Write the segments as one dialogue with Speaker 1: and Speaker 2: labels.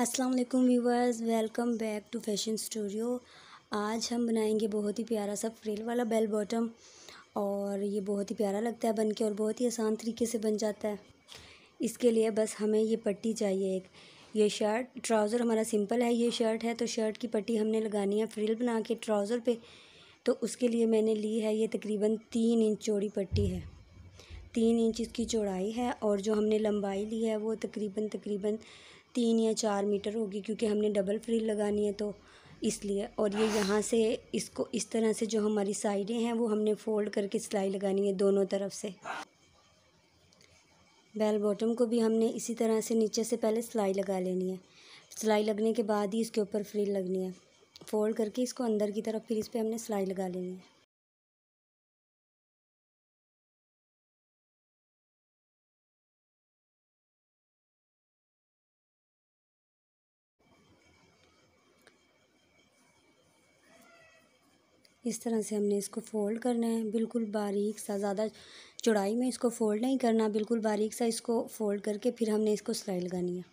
Speaker 1: अस्सलाम वालेकुम viewers welcome back to fashion studio आज हम बनाएंगे बहुत ही प्यारा सा फ्रिल वाला बेल बॉटम और ये बहुत ही प्यारा लगता है बन के और बहुत ही आसान तरीके से बन जाता है इसके लिए बस हमें ये पट्टी चाहिए एक ये शर्ट ट्राउज़र हमारा सिंपल है ये शर्ट है तो शर्ट की पट्टी हमने लगानी है फ्रिल बना के ट्राउज़र पर तो उसके लिए मैंने ली है ये तकरीबन तीन इंच चौड़ी पट्टी है तीन इंच इसकी चौड़ाई है और जो हमने लंबाई ली है वो तकरीबन तकरीबन तीन या चार मीटर होगी क्योंकि हमने डबल फ्रिल लगानी है तो इसलिए और ये यहाँ से इसको इस तरह से जो हमारी साइडें हैं वो हमने फ़ोल्ड करके सिलाई लगानी है दोनों तरफ से बेल बॉटम को भी हमने इसी तरह से नीचे से पहले सिलाई लगा लेनी है सिलाई लगने के बाद ही इसके ऊपर फ्रिल लगनी है फ़ोल्ड करके इसको अंदर की तरफ फिर इस पर हमने सिलाई लगा लेनी है इस तरह से हमने इसको फ़ोल्ड करना है बिल्कुल बारीक सा ज़्यादा चौड़ाई में इसको फ़ोल्ड नहीं करना बिल्कुल बारीक सा इसको फ़ोल्ड करके फिर हमने इसको सिलाई लगानी है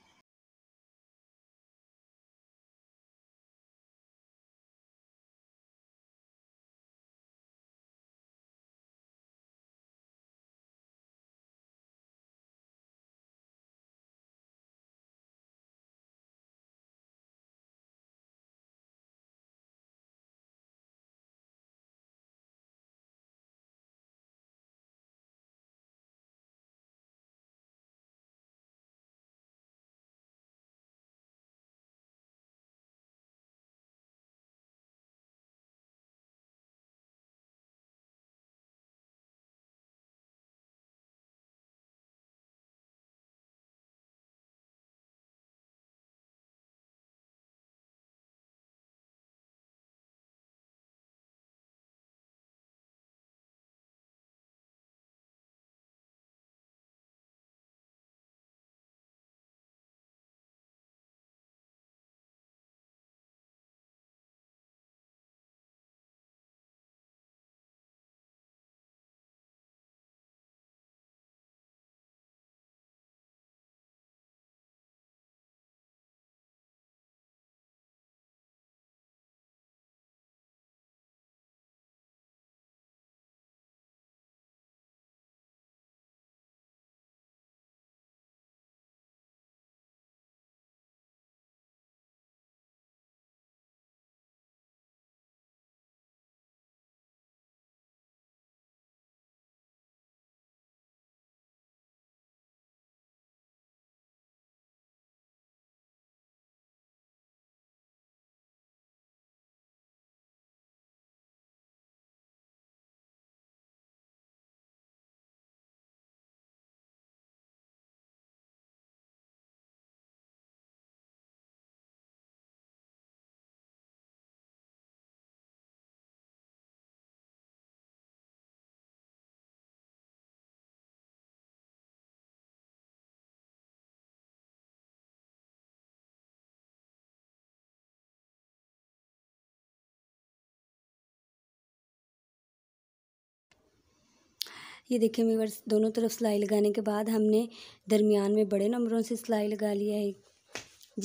Speaker 1: ये देखिए मेवर्स दोनों तरफ सिलाई लगाने के बाद हमने दरमियान में बड़े नंबरों से सिलाई लगा लिया है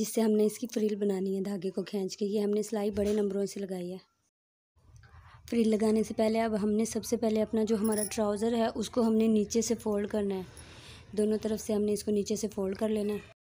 Speaker 1: जिससे हमने इसकी फ्रिल बनानी है धागे को खींच के ये हमने सिलाई बड़े नंबरों से लगाई है फ्रिल लगाने से पहले अब हमने सबसे पहले अपना जो हमारा ट्राउज़र है उसको हमने नीचे से फ़ोल्ड करना है दोनों तरफ से हमने इसको नीचे से फ़ोल्ड कर लेना है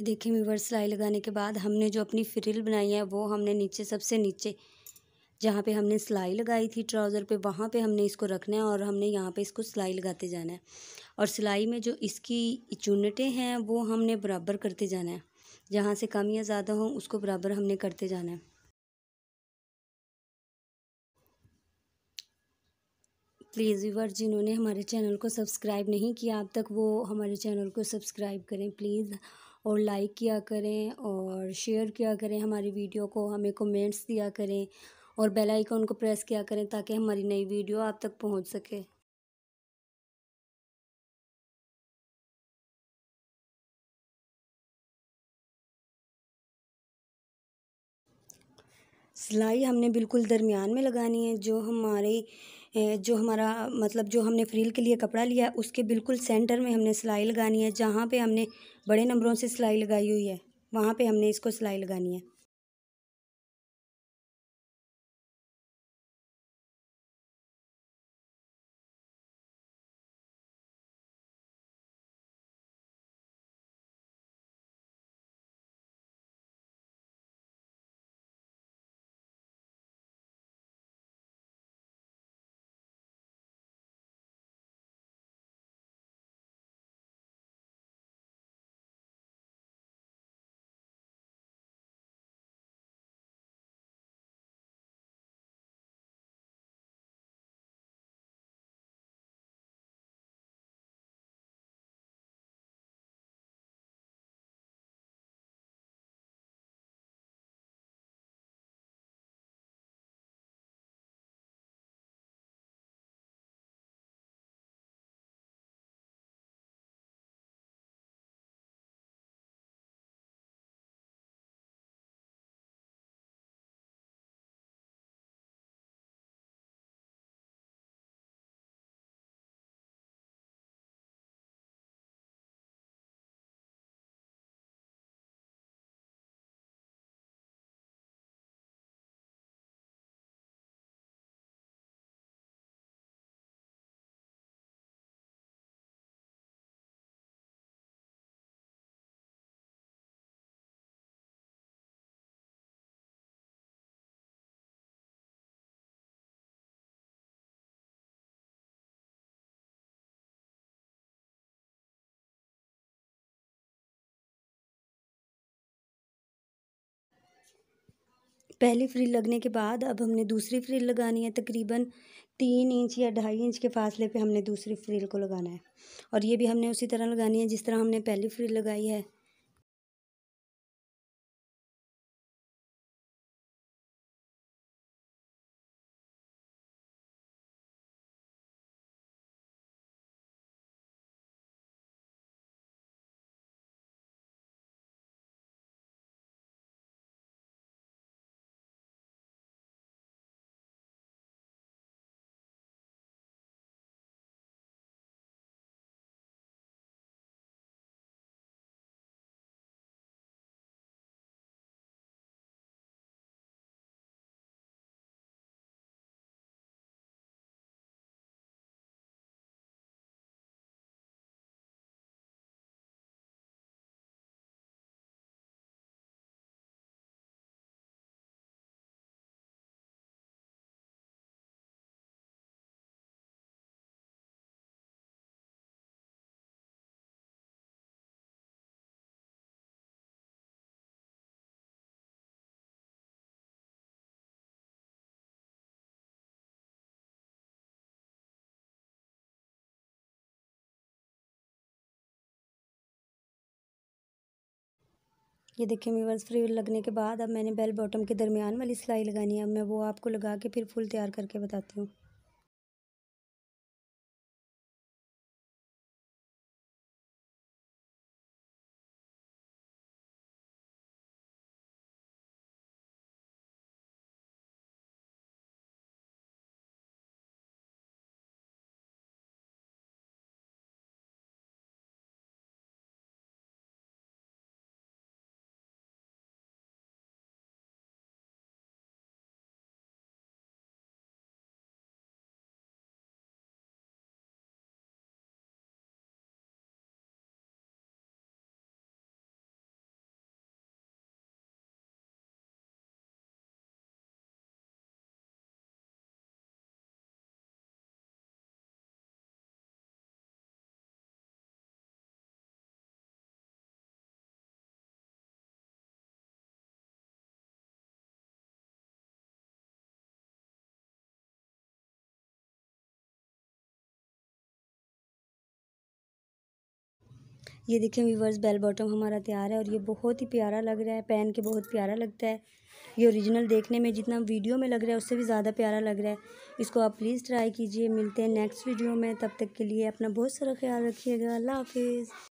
Speaker 1: ये देखिए मीवर सिलाई लगाने के बाद हमने जो अपनी फ्रिल बनाई है वो हमने नीचे सबसे नीचे जहाँ पे हमने सिलाई लगाई थी ट्राउज़र पे वहाँ पे हमने इसको रखना है और हमने यहाँ पे इसको सिलाई लगाते जाना है और सिलाई में जो इसकी चुनटें हैं वो हमने बराबर करते जाना है जहाँ से कम या ज़्यादा हो उसको बराबर हमने करते जाना है प्लीज़ व्यूवर जिन्होंने हमारे चैनल को सब्सक्राइब नहीं किया अब तक वो हमारे चैनल को सब्सक्राइब करें प्लीज़ और लाइक किया करें और शेयर किया करें हमारी वीडियो को हमें कमेंट्स दिया करें और बेल आइकन को प्रेस किया करें ताकि हमारी नई वीडियो आप तक पहुंच सके सिलाई हमने बिल्कुल दरमियान में लगानी है जो हमारी जो हमारा मतलब जो हमने फ्रील के लिए कपड़ा लिया है उसके बिल्कुल सेंटर में हमने सिलाई लगानी है जहाँ पे हमने बड़े नंबरों से सिलाई लगाई हुई है वहाँ पे हमने इसको सिलाई लगानी है पहली फ्रिल लगने के बाद अब हमने दूसरी फ्रिल लगानी है तकरीबन तीन इंच या ढाई इंच के फासले पे हमने दूसरी फ्रिल को लगाना है और ये भी हमने उसी तरह लगानी है जिस तरह हमने पहली फ्रिल लगाई है ये देखिए मीवर्स फ्री लगने के बाद अब मैंने बेल बॉटम के दरमियान वाली सिलाई लगानी है अब मैं वो आपको लगा के फिर फुल तैयार करके बताती हूँ ये देखें वीवर्स बेल बॉटम हमारा तैयार है और ये बहुत ही प्यारा लग रहा है पहन के बहुत प्यारा लगता है ये ओरिजिनल देखने में जितना वीडियो में लग रहा है उससे भी ज़्यादा प्यारा लग रहा है इसको आप प्लीज़ ट्राई कीजिए मिलते हैं नेक्स्ट वीडियो में तब तक के लिए अपना बहुत सारा ख्याल रखिएगा अल्लाह हाफिज़